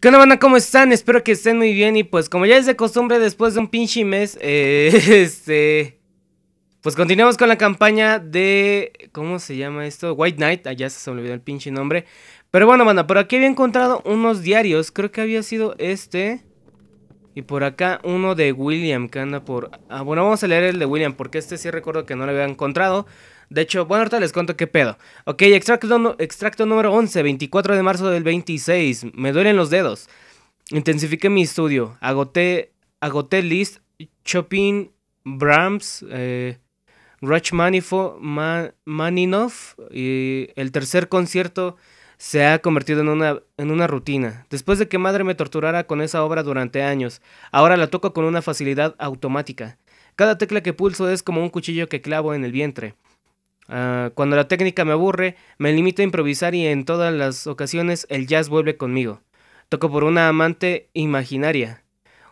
¿Qué onda, banda? ¿Cómo están? Espero que estén muy bien. Y pues, como ya es de costumbre, después de un pinche mes, eh, este. Pues continuamos con la campaña de. ¿Cómo se llama esto? White Knight. Allá ah, se me olvidó el pinche nombre. Pero bueno, banda, por aquí había encontrado unos diarios. Creo que había sido este. Y por acá uno de William que anda por... Ah, bueno, vamos a leer el de William porque este sí recuerdo que no lo había encontrado. De hecho, bueno, ahorita les cuento qué pedo. Ok, extracto, número 11, 24 de marzo del 26. Me duelen los dedos. Intensifiqué mi estudio. Agoté, agoté list. Chopin, Brahms, eh, Rachmaninoff. Y el tercer concierto se ha convertido en una, en una rutina. Después de que madre me torturara con esa obra durante años, ahora la toco con una facilidad automática. Cada tecla que pulso es como un cuchillo que clavo en el vientre. Ah, cuando la técnica me aburre, me limito a improvisar y en todas las ocasiones el jazz vuelve conmigo. Toco por una amante imaginaria.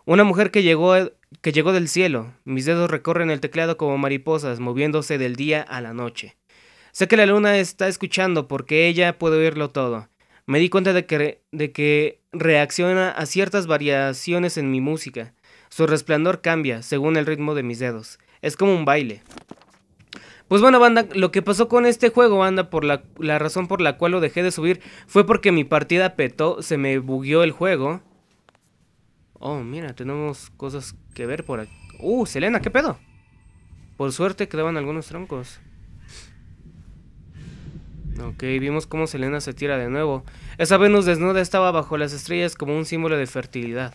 Una mujer que llegó, que llegó del cielo. Mis dedos recorren el teclado como mariposas, moviéndose del día a la noche. Sé que la luna está escuchando porque ella puede oírlo todo. Me di cuenta de que, de que reacciona a ciertas variaciones en mi música. Su resplandor cambia según el ritmo de mis dedos. Es como un baile. Pues bueno, banda, lo que pasó con este juego, banda, por la, la razón por la cual lo dejé de subir fue porque mi partida petó, se me bugueó el juego. Oh, mira, tenemos cosas que ver por aquí. Uh, Selena, ¿qué pedo? Por suerte quedaban algunos troncos. Ok, vimos cómo Selena se tira de nuevo. Esa Venus desnuda estaba bajo las estrellas como un símbolo de fertilidad.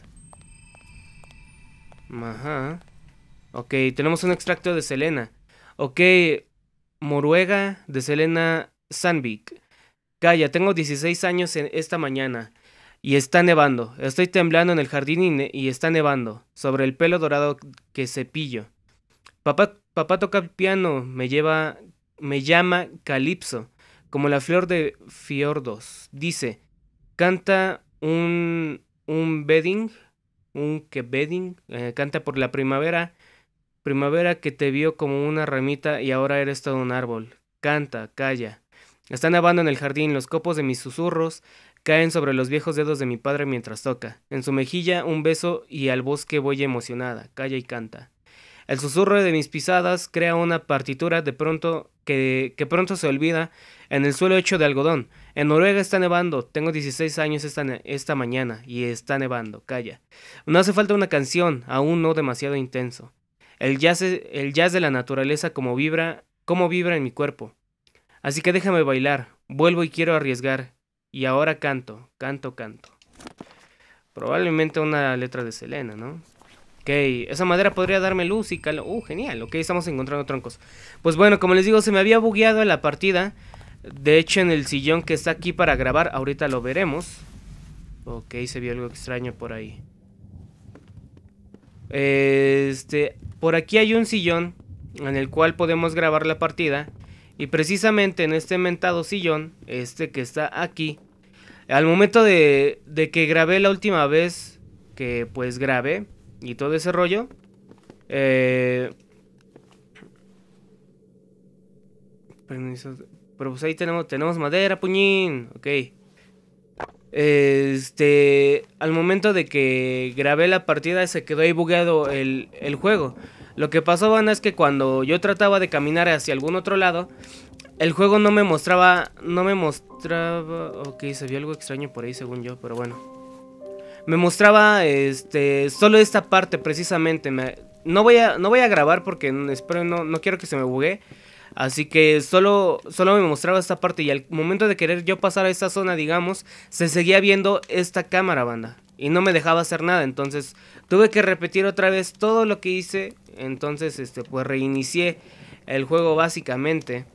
Ajá. Ok, tenemos un extracto de Selena. Ok, Moruega de Selena Sandvik. Calla, tengo 16 años esta mañana y está nevando. Estoy temblando en el jardín y, está nevando, sobre el pelo dorado que cepillo. Papá, papá toca el piano, me lleva, me llama Calipso, como la flor de fiordos. Dice, canta un, un bedding, un que bedding, eh, canta por la primavera Primavera que te vio como una ramita y ahora eres todo un árbol. Canta, calla. Está nevando en el jardín, los copos de mis susurros caen sobre los viejos dedos de mi padre mientras toca. En su mejilla un beso y al bosque voy emocionada. Calla y canta. El susurro de mis pisadas crea una partitura de pronto que, pronto se olvida en el suelo hecho de algodón. En Noruega está nevando, tengo 16 años esta mañana y está nevando, calla. No hace falta una canción, aún no demasiado intenso. El jazz, e, el jazz de la naturaleza como vibra, como vibra en mi cuerpo. Así que déjame bailar, vuelvo y quiero arriesgar. Y ahora canto, canto, canto. Probablemente una letra de Selena, ¿no? Ok, esa madera podría darme luz y calor. Uh, genial, ok, estamos encontrando troncos. Pues bueno, como les digo, se me había bugueado la partida. De hecho, en el sillón que está aquí para grabar, ahorita lo veremos. Ok, se vio algo extraño por ahí. Este, por aquí hay un sillón en el cual podemos grabar la partida. Y precisamente en este mentado sillón, este que está aquí, al momento de, de que grabé la última vez que pues grabé y todo ese rollo, eh, pero pues ahí tenemos, tenemos madera, puñín. Ok. Este, al momento de que grabé la partida se quedó ahí bugueado el, juego. Lo que pasó, Van, es que cuando yo trataba de caminar hacia algún otro lado, el juego no me mostraba, no me mostraba, ok, se vio algo extraño por ahí según yo, pero bueno. Me mostraba, este, solo esta parte precisamente, no voy a, no voy a grabar porque espero no, no quiero que se me bugue. Así que solo, solo me mostraba esta parte y al momento de querer yo pasar a esta zona, digamos, se seguía viendo esta cámara, banda. Y no me dejaba hacer nada, entonces tuve que repetir otra vez todo lo que hice. Entonces, este, pues reinicié el juego básicamente.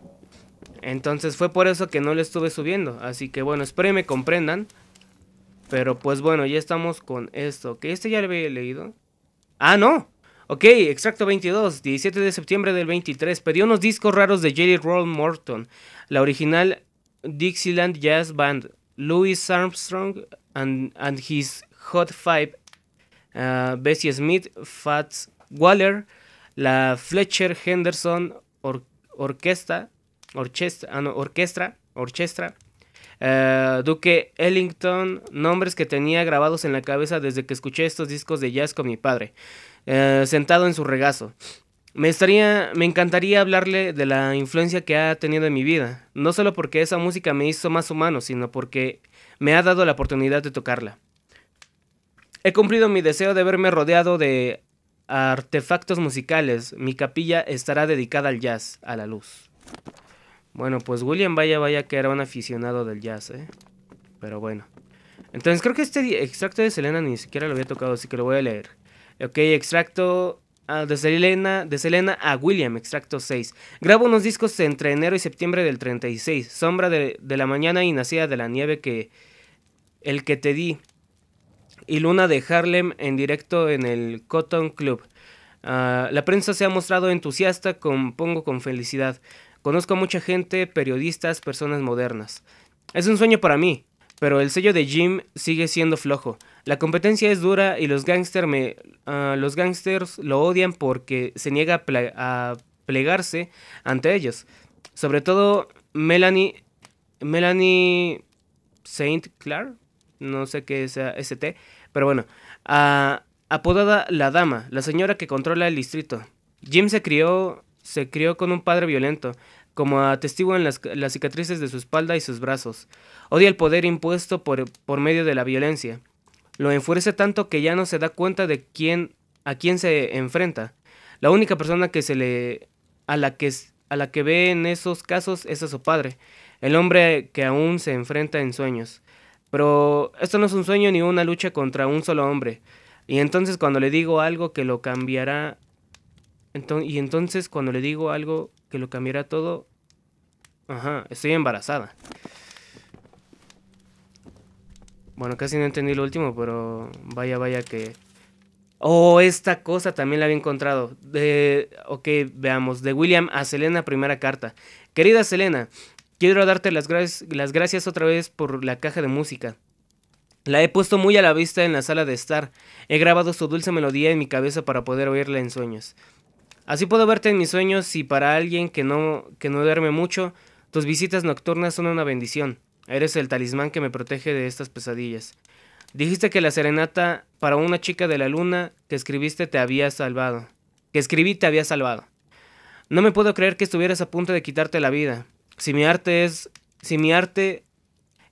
Entonces fue por eso que no lo estuve subiendo. Así que bueno, espero me comprendan. Pero pues bueno, ya estamos con esto. Que este ya lo había leído. Ah, no. Ok, extracto 22, 17 de septiembre del 23. Pedí unos discos raros de Jerry Roll Morton, la original Dixieland Jazz Band, Louis Armstrong and, his Hot Five, uh, Bessie Smith, Fats Waller, la Fletcher Henderson Orquesta, ah, Orchestra, Orquestra, uh, Duque Ellington, nombres que tenía grabados en la cabeza desde que escuché estos discos de jazz con mi padre. Eh, sentado en su regazo. Me, estaría, me encantaría hablarle de la influencia que ha tenido en mi vida, no solo porque esa música me hizo más humano, sino porque me ha dado la oportunidad de tocarla. He cumplido mi deseo de verme rodeado de artefactos musicales. Mi capilla estará dedicada al jazz, a la luz. Bueno, pues William vaya, vaya que era un aficionado del jazz, ¿eh? Pero bueno. Entonces creo que este extracto de Selena ni siquiera lo había tocado, así que lo voy a leer. Ok, extracto ah, de, Selena, de Selena a William, extracto 6. Grabo unos discos entre enero y septiembre del 36. Sombra de, la mañana y nacida de la nieve que... El que te di. Y Luna de Harlem en directo en el Cotton Club. Ah, la prensa se ha mostrado entusiasta, compongo con felicidad. Conozco a mucha gente, periodistas, personas modernas. Es un sueño para mí, pero el sello de Jim sigue siendo flojo. La competencia es dura y los gangsters me ah, los lo odian porque se niega a, plegarse ante ellos. Sobre todo Melanie Melanie Saint Clair, no sé qué es ST, pero bueno, ah, apodada la dama, la señora que controla el distrito. Jim se crió se crió con un padre violento, como atestiguan las, cicatrices de su espalda y sus brazos. Odia el poder impuesto por, por medio de la violencia. Lo enfurece tanto que ya no se da cuenta de quién a quién se enfrenta. La única persona que se le a la que a la que ve en esos casos es a su padre, el hombre que aún se enfrenta en sueños. Pero esto no es un sueño ni una lucha contra un solo hombre. Y entonces cuando le digo algo que lo cambiará y entonces cuando le digo algo que lo cambiará todo, ajá, estoy embarazada. Bueno, casi no entendí lo último, pero vaya, vaya que... Oh, esta cosa también la había encontrado. De... ok, veamos. De William a Selena, primera carta. Querida Selena, quiero darte las, gracias, las gracias otra vez por la caja de música. La he puesto muy a la vista en la sala de estar. He grabado su dulce melodía en mi cabeza para poder oírla en sueños. Así puedo verte en mis sueños y para alguien que no, que no duerme mucho, tus visitas nocturnas son una bendición. Eres el talismán que me protege de estas pesadillas. Dijiste que la serenata para una chica de la luna que escribiste te había salvado. Que escribí te había salvado. No me puedo creer que estuvieras a punto de quitarte la vida. Si mi arte es... Si mi arte...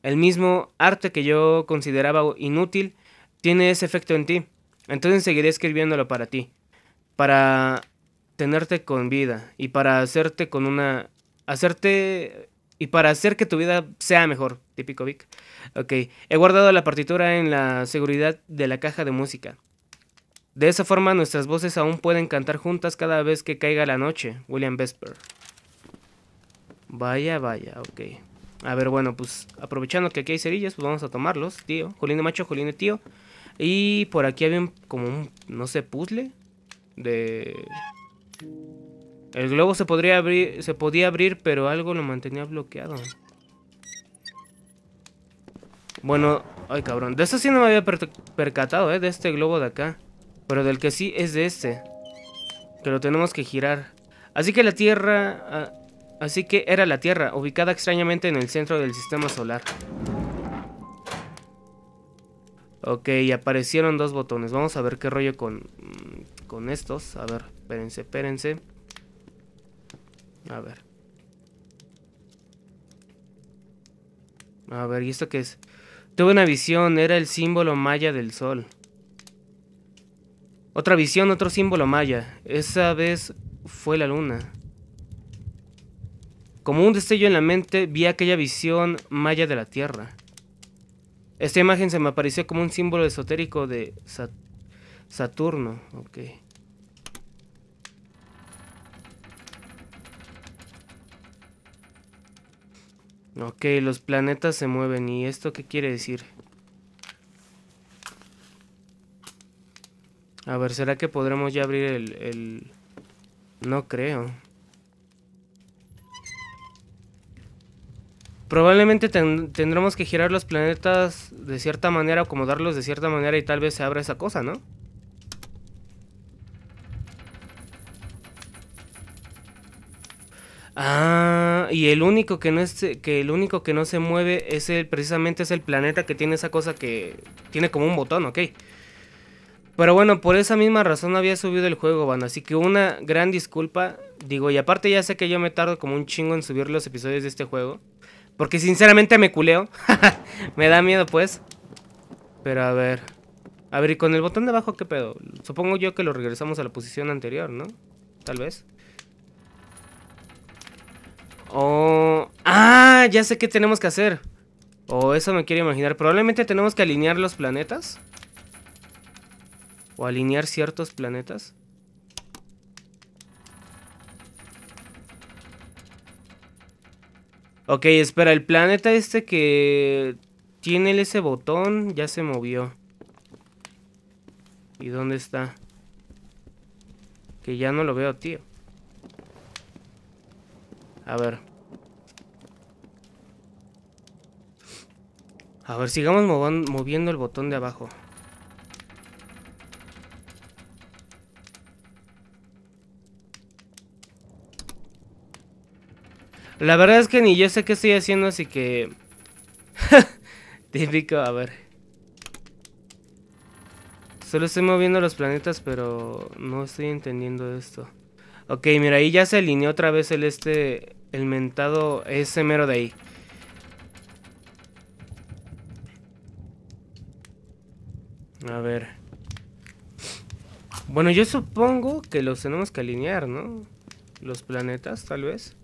El mismo arte que yo consideraba inútil tiene ese efecto en ti. Entonces seguiré escribiéndolo para ti. Para tenerte con vida y para hacerte con una... Hacerte y para hacer que tu vida sea mejor. Típico Vic. Ok, he guardado la partitura en la seguridad de la caja de música. De esa forma nuestras voces aún pueden cantar juntas cada vez que caiga la noche. William Vesper. Vaya, vaya, ok. A ver, bueno, pues aprovechando que aquí hay cerillas, pues vamos a tomarlos, tío. Jolín de macho, jolín de tío. Y por aquí había como un, no sé, puzzle de... El globo se podría abrir, se podía abrir, pero algo lo mantenía bloqueado. Bueno, ay cabrón, de eso sí no me había percatado, eh, de este globo de acá. Pero del que sí es de este. Que lo tenemos que girar. Así que la Tierra... Ah, así que era la Tierra, ubicada extrañamente en el centro del sistema solar. Ok, y aparecieron dos botones. Vamos a ver qué rollo con, con estos. A ver, espérense, espérense. A ver. A ver, ¿y esto qué es? Tuve una visión, era el símbolo maya del sol. Otra visión, otro símbolo maya. Esa vez fue la luna. Como un destello en la mente, vi aquella visión maya de la tierra. Esta imagen se me apareció como un símbolo esotérico de Saturno. Okay. Ok, los planetas se mueven. ¿Y esto qué quiere decir? A ver, ¿será que podremos ya abrir el... el... No creo. Probablemente tendremos que girar los planetas de cierta manera, acomodarlos de cierta manera y tal vez se abra esa cosa, ¿no? Ah, y el único que no es que el único que no se mueve es el precisamente es el planeta que tiene esa cosa que tiene como un botón, ok. Pero bueno, por esa misma razón había subido el juego, van. Así que una gran disculpa. Digo, y aparte ya sé que yo me tardo como un chingo en subir los episodios de este juego. Porque sinceramente me culeo. me da miedo, pues. Pero a ver. A ver, ¿y con el botón de abajo qué pedo? Supongo yo que lo regresamos a la posición anterior, ¿no? Tal vez. Oh, ah, ya sé qué tenemos que hacer. O oh, eso me quiero imaginar. Probablemente tenemos que alinear los planetas. O alinear ciertos planetas. Ok, espera, el planeta este que tiene ese botón ya se movió. ¿Y dónde está? Que ya no lo veo, tío. A ver. A ver, sigamos moviendo el botón de abajo. La verdad es que ni yo sé qué estoy haciendo, así que... Típico, a ver. Solo estoy moviendo los planetas, pero no estoy entendiendo esto. Ok, mira, ahí ya se alineó otra vez el este, el mentado ese mero de ahí. A ver. Bueno, yo supongo que los tenemos que alinear, ¿no? Los planetas, tal vez.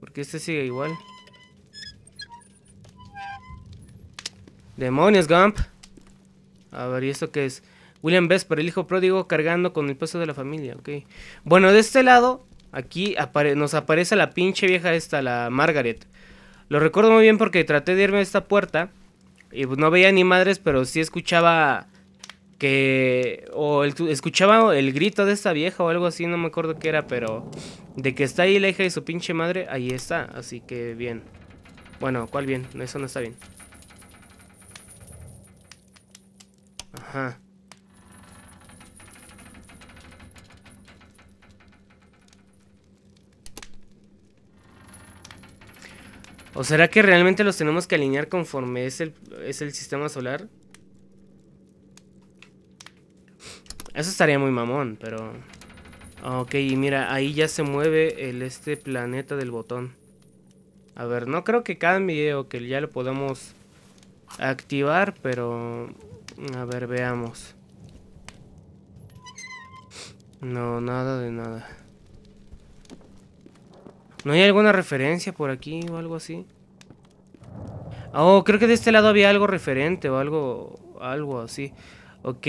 Porque este sigue igual. Demonios, Gump. A ver, ¿y esto qué es? William Vesper, el hijo pródigo, cargando con el peso de la familia. ok Bueno, de este lado, aquí nos aparece la pinche vieja esta, la Margaret. Lo recuerdo muy bien porque traté de irme a esta puerta. Y pues, no veía ni madres, pero sí escuchaba que... O escuchaba el grito de esta vieja o algo así, no me acuerdo qué era, pero... De que está ahí la hija de su pinche madre, ahí está. Así que bien. Bueno, ¿cuál bien? Eso no está bien. Ajá. ¿O será que realmente los tenemos que alinear conforme es el, sistema solar? Eso estaría muy mamón, pero... Ah, ok, mira, ahí ya se mueve el este planeta del botón. A ver, no creo que cambie o que ya lo podamos activar, pero... A ver, veamos. No, nada de nada. ¿No hay alguna referencia por aquí o algo así? Oh, creo que de este lado había algo referente o algo, algo así. Ok.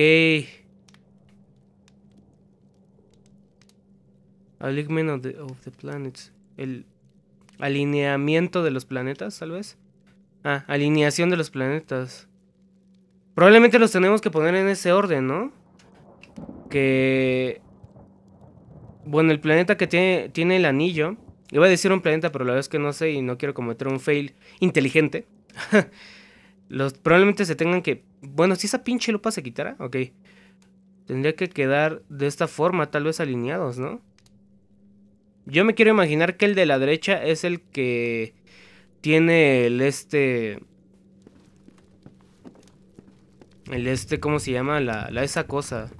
Alignment of the, planets. El alineamiento de los planetas, tal vez. Ah, alineación de los planetas. Probablemente los tenemos que poner en ese orden, ¿no? Que... Bueno, el planeta que tiene, tiene el anillo Iba a decir un planeta, pero la verdad es que no sé y no quiero cometer un fail inteligente. probablemente se tengan que... Bueno, si esa pinche lupa se quitara, ok. Tendría que quedar de esta forma, tal vez alineados, ¿no? Yo me quiero imaginar que el de la derecha es el que tiene el este... El este, ¿cómo se llama? la esa cosa.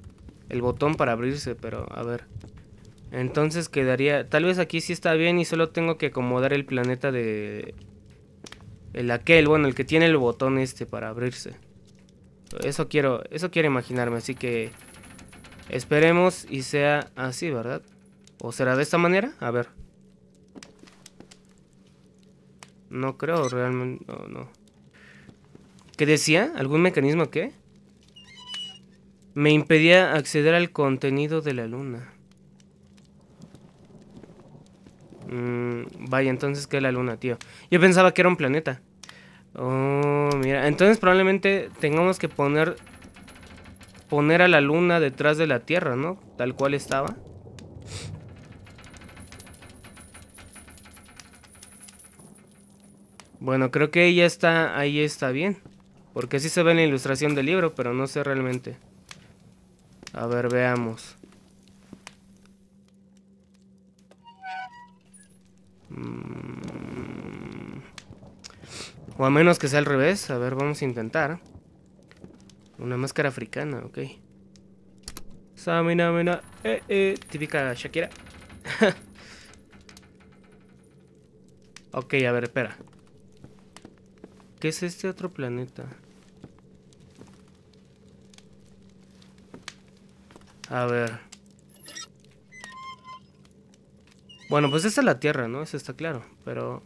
El botón para abrirse, pero a ver. Entonces quedaría... Tal vez aquí sí está bien y solo tengo que acomodar el planeta de... El aquel, bueno, el que tiene el botón este para abrirse. Eso quiero, eso quiero imaginarme, así que... Esperemos y sea así, ¿verdad? ¿O será de esta manera? A ver. No creo, realmente... No, no. ¿Qué decía? ¿Algún mecanismo qué? Me impedía acceder al contenido de la luna. Mm, vaya, entonces, que la luna, tío? Yo pensaba que era un planeta. Oh, mira. Entonces probablemente tengamos que poner... Poner a la luna detrás de la Tierra, ¿no? Tal cual estaba. Bueno, creo que ya está... Ahí está bien. Porque sí se ve en la ilustración del libro, pero no sé realmente. A ver, veamos. Mm. O a menos que sea al revés. A ver, vamos a intentar. Una máscara africana, ok. Samina, mina. Eh, eh, Típica Shakira. ok, a ver, espera. ¿Qué es este otro planeta? A ver. Bueno, pues esta es la tierra, ¿no? Eso está claro, pero...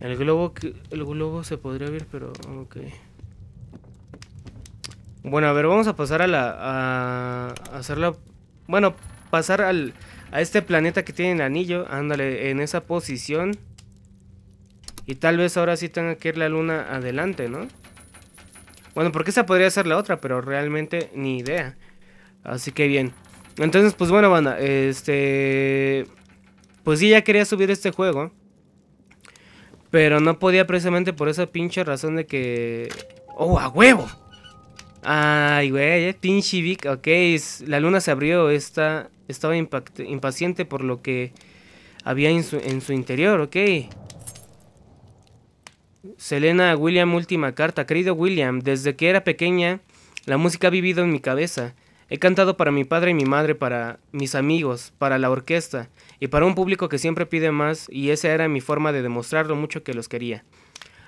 El globo, el globo se podría ver, pero... Ok. Bueno, a ver, vamos a pasar a la... A, a hacer Bueno, pasar al, a este planeta que tiene el anillo. Ándale, en esa posición... Y tal vez ahora sí tenga que ir la luna adelante, ¿no? Bueno, porque esa podría ser la otra, pero realmente ni idea. Así que bien. Entonces, pues bueno, banda, este... Pues sí, ya quería subir este juego. Pero no podía precisamente por esa pinche razón de que... ¡Oh, a huevo! Ay, güey, eh, pinche Vic, ok, la luna se abrió, estaba impaciente por lo que había en su, en su interior, ok. Selena William, última carta. Querido William, desde que era pequeña, la música ha vivido en mi cabeza. He cantado para mi padre y mi madre, para mis amigos, para la orquesta y para un público que siempre pide más y esa era mi forma de demostrar lo mucho que los quería.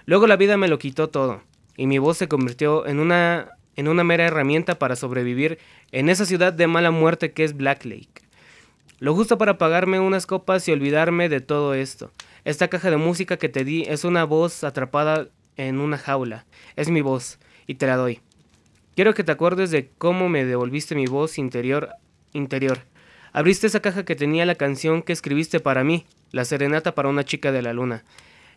Luego la vida me lo quitó todo y mi voz se convirtió en una, en una mera herramienta para sobrevivir en esa ciudad de mala muerte que es Black Lake. Lo justo para pagarme unas copas y olvidarme de todo esto. Esta caja de música que te di es una voz atrapada en una jaula. Es mi voz, y te la doy. Quiero que te acuerdes de cómo me devolviste mi voz interior interior. Abriste esa caja que tenía la canción que escribiste para mí, La Serenata para una chica de la luna.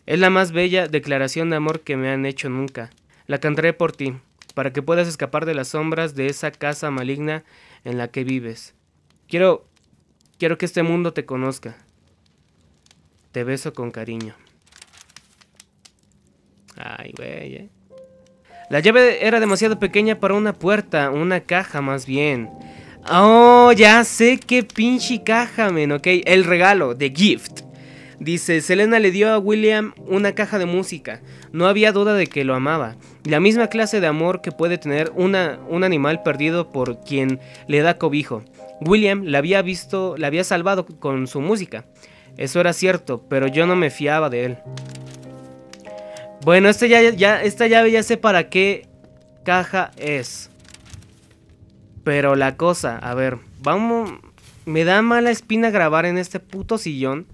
Es la más bella declaración de amor que me han hecho nunca. La cantaré por ti, para que puedas escapar de las sombras de esa casa maligna en la que vives. Quiero Quiero que este mundo te conozca. Te beso con cariño. Ay, güey, eh. La llave era demasiado pequeña para una puerta, una caja más bien. Oh, ya sé qué pinche caja, men, ok. El regalo, The Gift. Dice, Selena le dio a William una caja de música. No había duda de que lo amaba. La misma clase de amor que puede tener una, un animal perdido por quien le da cobijo. William la había visto, la había salvado con su música. Eso era cierto, pero yo no me fiaba de él. Bueno, este ya, ya, esta llave ya sé para qué caja es. Pero la cosa, a ver, vamos... Me da mala espina grabar en este puto sillón.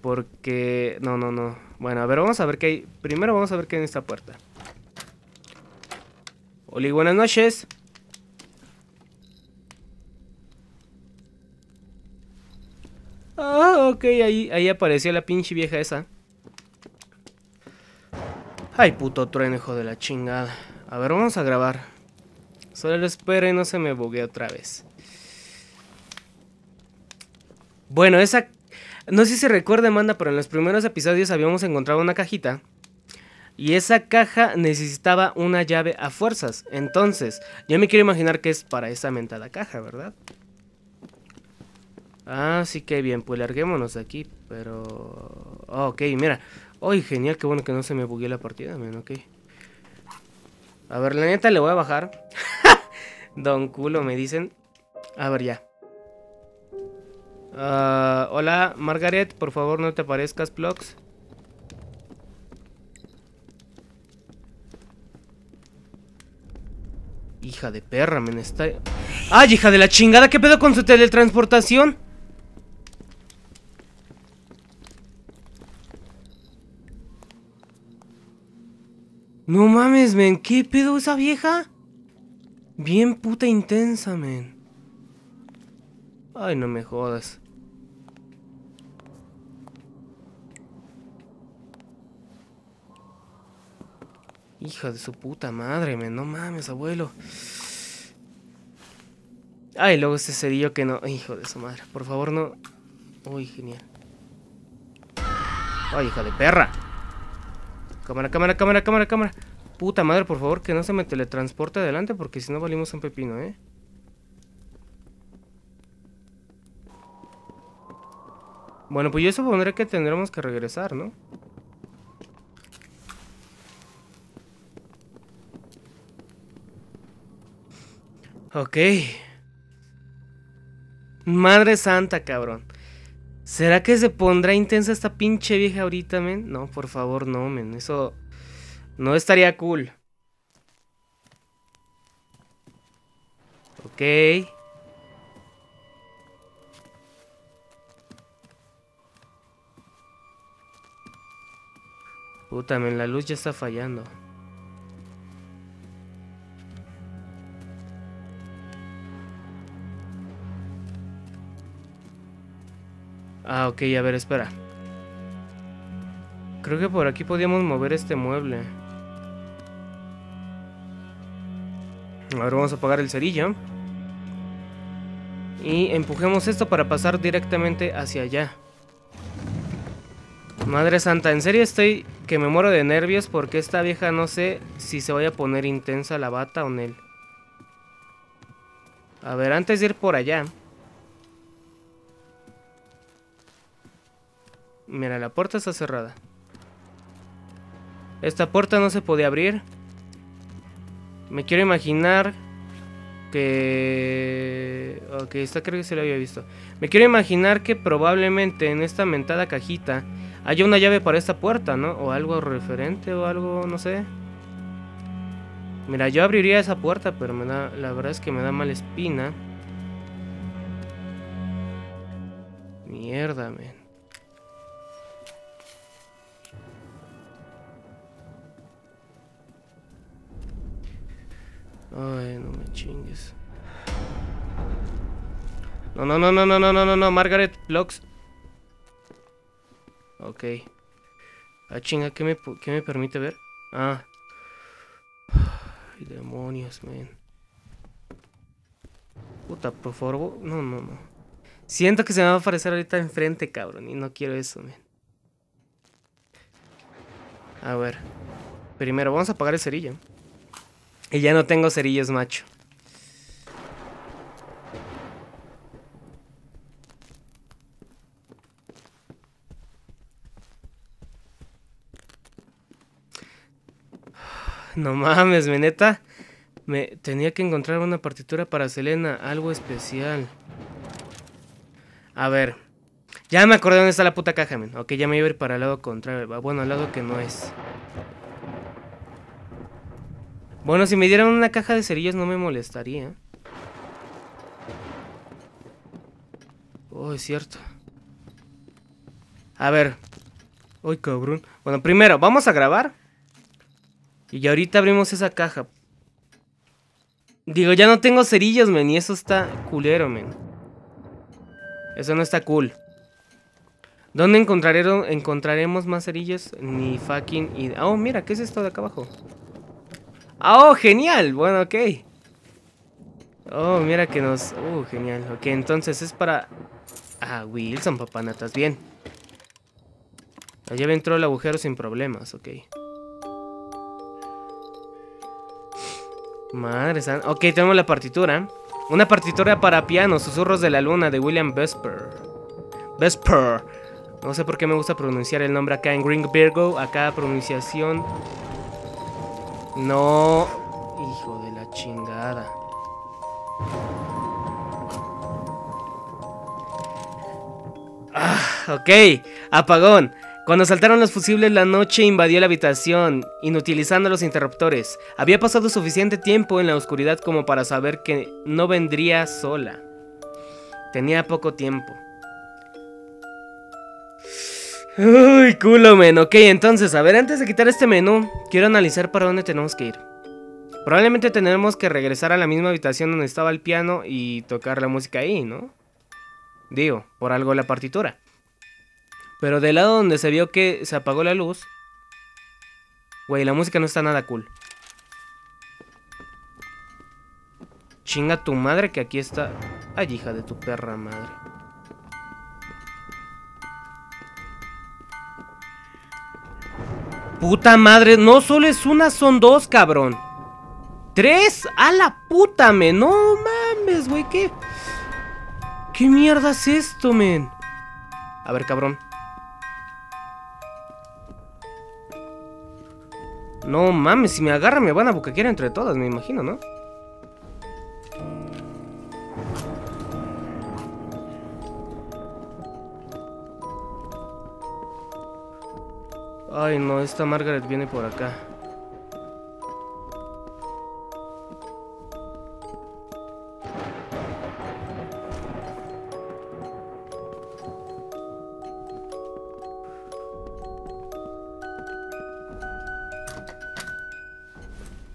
Porque... No, no, no. Bueno, a ver, vamos a ver qué hay. Primero vamos a ver qué hay en esta puerta. Oli, buenas noches. Ah, ok, ahí, ahí aparecía la pinche vieja esa. Ay, puto trueno, hijo de la chingada. A ver, vamos a grabar. Solo espero y no se me buguee otra vez. Bueno, esa... No sé si se recuerda, Amanda, pero en los primeros episodios habíamos encontrado una cajita. Y esa caja necesitaba una llave a fuerzas. Entonces, yo me quiero imaginar que es para esa mentada caja, ¿verdad? Ah, sí que bien, pues larguémonos aquí, pero... Oh, ok, mira. Ay, genial, qué bueno que no se me bugueó la partida, man, ok. A ver, la neta le voy a bajar. Don culo, me dicen. A ver, ya. Ah, hola, Margaret, por favor no te aparezcas, Plox. Hija de perra, men, está... ¡Ay, hija de la chingada! ¿Qué pedo con su teletransportación? No mames, men. ¿Qué pedo esa vieja? Bien puta intensa, men. Ay, no me jodas. Hija de su puta madre, men. No mames, abuelo. Ay, luego ese cerillo que no... Hijo de su madre. Por favor, no... Uy, genial. Ay, hija de perra. Cámara, cámara, cámara, cámara, cámara. Puta madre, por favor, que no se me teletransporte adelante porque si no valimos un pepino, ¿eh? Bueno, pues yo supondré que tendremos que regresar, ¿no? Ok. Madre santa, cabrón. ¿Será que se pondrá intensa esta pinche vieja ahorita, men? No, por favor, no, men. Eso no estaría cool. Ok. Puta, men, la luz ya está fallando. Ah, ok, a ver, espera. Creo que por aquí podíamos mover este mueble. Ahora vamos a apagar el cerillo. Y empujemos esto para pasar directamente hacia allá. Madre santa, en serio estoy que me muero de nervios porque esta vieja no sé si se va a poner intensa la bata o no A ver, antes de ir por allá... Mira, la puerta está cerrada. Esta puerta no se podía abrir. Me quiero imaginar que... Ok, esta creo que se la había visto. Me quiero imaginar que probablemente en esta mentada cajita haya una llave para esta puerta, ¿no? O algo referente o algo, no sé. Mira, yo abriría esa puerta, pero me da, la verdad es que me da mala espina. Mierda, Ay, no me chingues. No, no, no, no, no, no, no, no, no, Margaret blogs. Ok. Ah, chinga, ¿qué me, ¿qué me permite ver? Ah. Ay, demonios, man. Puta, por favor. No, no, no. Siento que se me va a aparecer ahorita enfrente, cabrón. Y no quiero eso, men A ver. Primero, vamos a apagar el cerillo. Y ya no tengo cerillos, macho. No mames, meneta. Me tenía que encontrar una partitura para Selena, algo especial. A ver. Ya me acordé dónde está la puta caja, men. Ok, ya me iba a ir para el lado contrario. Bueno, al lado que no es. Bueno, si me dieran una caja de cerillos no me molestaría. Oh, es cierto. A ver. Uy, cabrón. Bueno, primero, vamos a grabar. Y ahorita abrimos esa caja. Digo, ya no tengo cerillos, men. Y eso está culero, men. Eso no está cool. ¿Dónde encontraré, encontraremos más cerillos? Ni fucking... Oh, mira, ¿qué es esto de acá abajo? ¡Oh, genial! Bueno, ok. Oh, mira que nos... Uh, genial. Ok, entonces es para... Ah, Wilson, papá, estás bien. Allá entró el agujero sin problemas, ok. Madre santa. Ok, tenemos la partitura. Una partitura para piano, Susurros de la Luna, de William Vesper. Vesper. No sé por qué me gusta pronunciar el nombre acá en Green Virgo. Acá pronunciación no. Hijo de la chingada. Ah, ok. Apagón. Cuando saltaron los fusibles, la noche invadió la habitación, inutilizando los interruptores. Había pasado suficiente tiempo en la oscuridad como para saber que no vendría sola. Tenía poco tiempo. Uy, culo, men. Ok, entonces, a ver, antes de quitar este menú, quiero analizar para dónde tenemos que ir. Probablemente tenemos que regresar a la misma habitación donde estaba el piano y tocar la música ahí, ¿no? Digo, por algo la partitura. Pero del lado donde se vio que se apagó la luz... Güey, la música no está nada cool. Chinga tu madre que aquí está... Ay, hija de tu perra madre. puta madre, no solo es una, son dos, cabrón. Tres, a la puta, men. No mames, güey, ¿qué? ¿Qué mierda es esto, men? A ver, cabrón. No mames, si me agarra me van a bucaquear entre todas, me imagino, ¿no? Ay, no, esta Margaret viene por acá.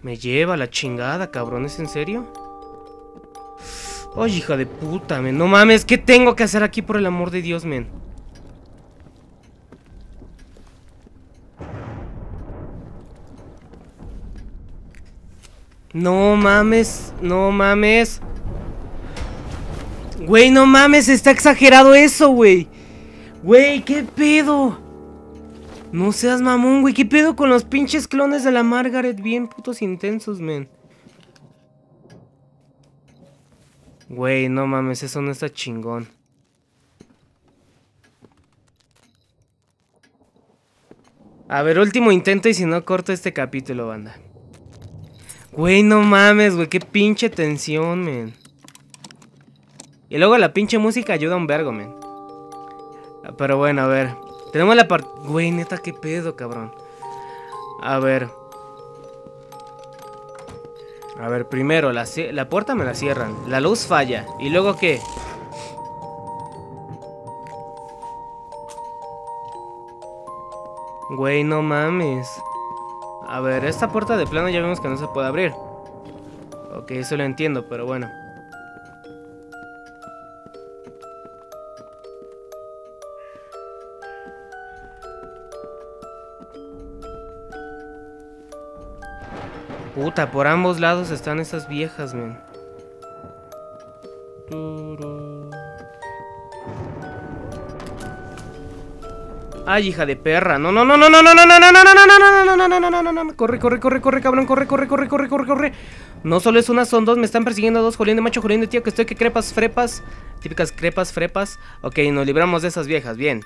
Me lleva la chingada, cabrón, ¿es en serio? Ay, hija de puta, men. No mames, ¿qué tengo que hacer aquí por el amor de Dios, men? No mames, no mames. Güey, no mames, está exagerado eso, güey. Güey, ¿qué pedo? No seas mamón, güey. ¿Qué pedo con los pinches clones de la Margaret? Bien putos intensos, men. Güey, no mames, eso no está chingón. A ver, último intento y si no corto este capítulo, banda. Güey, no mames, güey, qué pinche tensión, men. Y luego la pinche música ayuda a un vergo, men. Ah, pero bueno, a ver. Tenemos la parte... Güey, neta, qué pedo, cabrón. A ver. A ver, primero, la, la puerta me la cierran. La luz falla. ¿Y luego qué? Güey, no mames. A ver, esta puerta de plano ya vemos que no se puede abrir. Ok, eso lo entiendo, pero bueno. Puta, por ambos lados están esas viejas, men. Ay, hija de perra. No, no, no, no, no, no, no, no, no, no, no, no, no, no, no, no, no, no, no, no. Corre, corre, corre, corre, cabrón, corre, corre, corre, corre, corre, corre. No solo es una, son dos, me están persiguiendo dos, jolín de macho, jolín de tío, que estoy que crepas, frepas. Típicas crepas, frepas. Ok, nos libramos de esas viejas, bien.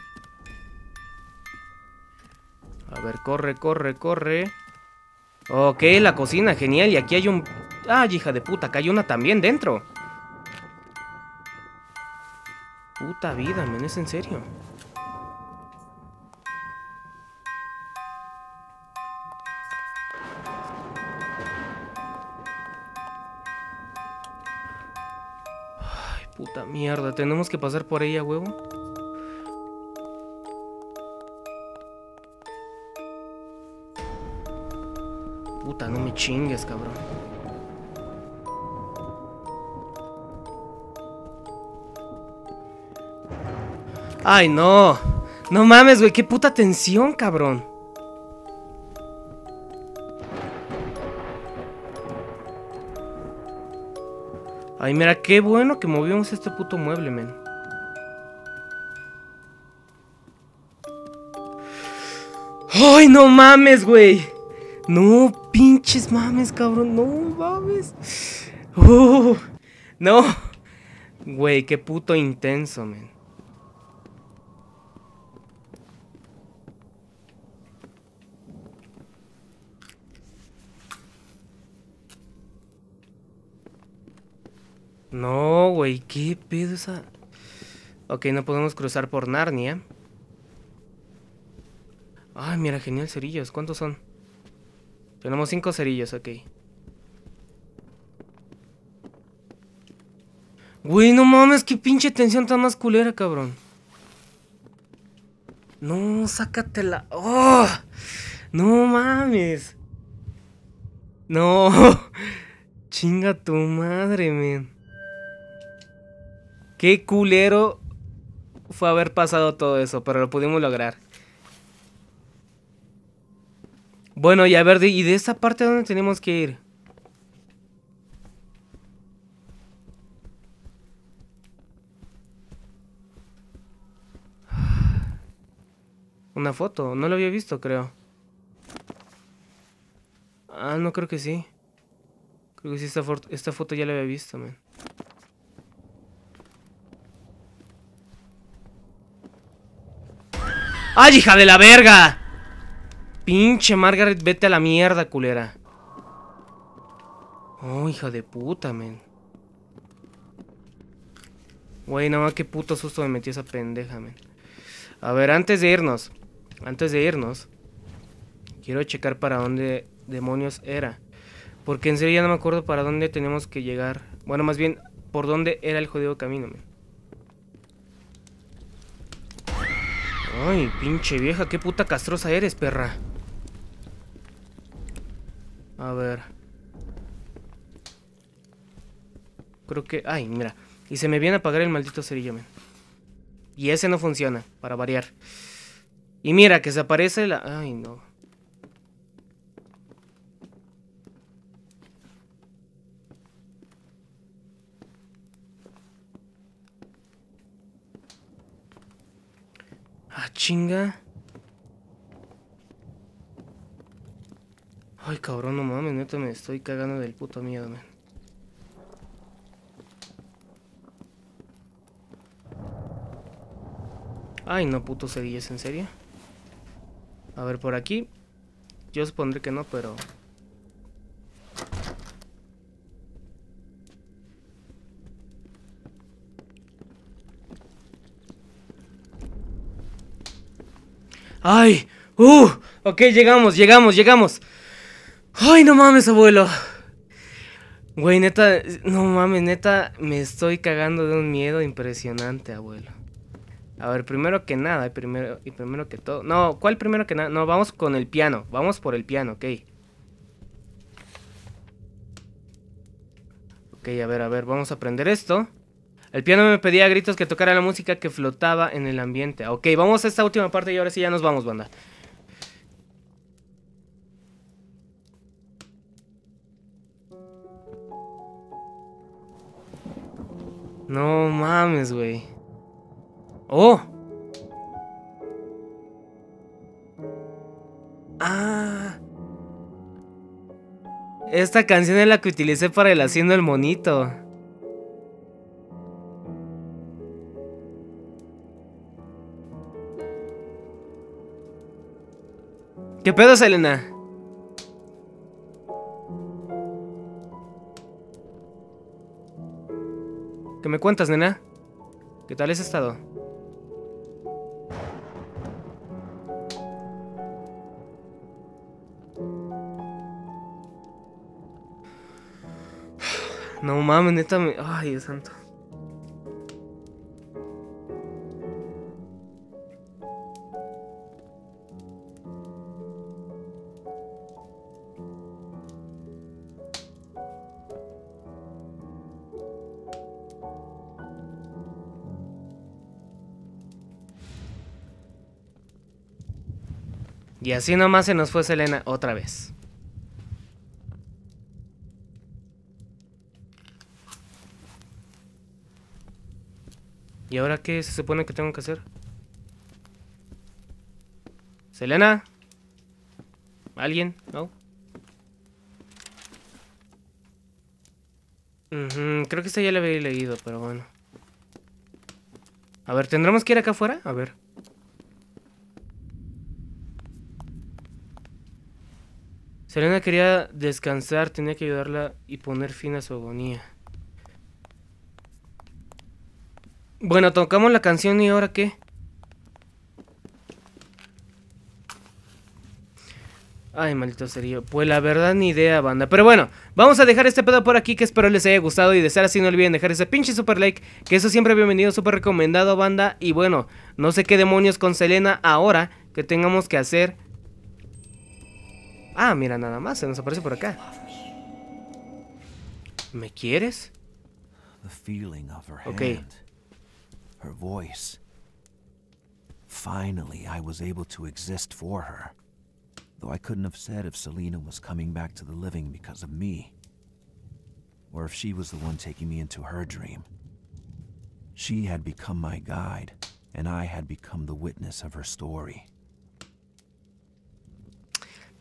A ver, corre, corre, corre. Ok, la cocina, genial. Y aquí hay un... Ay, hija de puta, acá hay una también dentro. Puta vida, men, es en serio. Mierda, tenemos que pasar por ella, huevo. Puta, no me chingues, cabrón. Ay, no. No mames, güey. Qué puta tensión, cabrón. Ay, mira, qué bueno que movimos este puto mueble, men. ¡Ay, no mames, güey! No, pinches mames, cabrón. No mames. Oh. no. Güey, qué puto intenso, men. No, güey, qué pedo esa... Ok, no podemos cruzar por Narnia. Ay, mira, genial, cerillos. ¿Cuántos son? Tenemos cinco cerillos, ok. Güey, no mames, qué pinche tensión tan más culera, cabrón. No, sácatela. ¡Oh! No mames. No. Chinga tu madre, men. Qué culero fue haber pasado todo eso, pero lo pudimos lograr. Bueno, y a ver, ¿y de esa parte dónde tenemos que ir? Una foto, no lo había visto, creo. Ah, no, creo que sí. Creo que sí, esta, foto, esta foto ya la había visto, man. ¡Ay, hija de la verga! Pinche Margaret, vete a la mierda, culera. Oh, hija de puta, men. Güey, nada más qué puto susto me metió esa pendeja, men. A ver, antes de irnos. Antes de irnos. Quiero checar para dónde demonios era. Porque en serio ya no me acuerdo para dónde tenemos que llegar. Bueno, más bien, por dónde era el jodido camino, men. Ay, pinche vieja, qué puta castrosa eres, perra. A ver. Creo que... Ay, mira. Y se me viene a apagar el maldito cerillo, Y ese no funciona, para variar. Y mira, que se aparece la... Ay, no. chinga. Ay, cabrón, no mames, neta me estoy cagando del puto miedo, man. Ay, no, puto cedillas, ¿en serio? A ver, por aquí. Yo supondré que no, pero... ¡Ay! ¡Uh! Ok, llegamos, llegamos, llegamos. ¡Ay, no mames, abuelo! Güey, neta, no mames, neta, me estoy cagando de un miedo impresionante, abuelo. A ver, primero que nada, primero, y primero que todo. No, ¿cuál primero que nada? No, vamos con el piano. Vamos por el piano, ok. Ok, a ver, a ver, vamos a aprender esto. El piano me pedía a gritos que tocara la música que flotaba en el ambiente. Ok, vamos a esta última parte y ahora sí ya nos vamos, banda. No mames, güey. ¡Oh! ¡Ah! Esta canción es la que utilicé para el haciendo el monito. ¿Qué pedo, Selena? ¿Qué me cuentas, nena? ¿Qué tal has estado? No mames, neta me... Ay, Dios santo. Y así nomás se nos fue Selena otra vez. ¿Y ahora qué se supone que tengo que hacer? ¿Selena? ¿Alguien? ¿No? creo que esta ya la había leído, pero bueno. A ver, ¿tendremos que ir acá afuera? A ver. Selena quería descansar, tenía que ayudarla y poner fin a su agonía. Bueno, tocamos la canción y ahora qué. Ay, maldito serio. Pues la verdad ni idea, banda. Pero bueno, vamos a dejar este pedo por aquí que espero les haya gustado y de ser así no olviden dejar ese pinche super like, que eso siempre bienvenido, súper recomendado, banda. Y bueno, no sé qué demonios con Selena ahora que tengamos que hacer Ah, mira, nada más, se nos aparece por acá. ¿Me quieres? Ok. Her voice. Finally, I was able to exist for her. Though I couldn't have said if Selena was coming back to the living because of me. Or if she was the one taking me into her dream. She had become my guide, and I had become the witness of her story.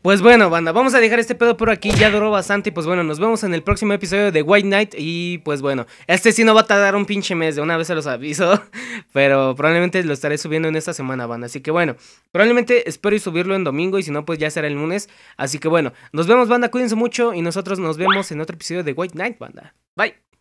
Pues bueno, banda, vamos a dejar este pedo por aquí, ya duró bastante y pues bueno, nos vemos en el próximo episodio de White Knight y pues bueno, este sí no va a tardar un pinche mes, de una vez se los aviso, pero probablemente lo estaré subiendo en esta semana, banda, así que bueno, probablemente espero subirlo en domingo y si no, pues ya será el lunes, así que bueno, nos vemos, banda, cuídense mucho y nosotros nos vemos en otro episodio de White Knight, banda. Bye.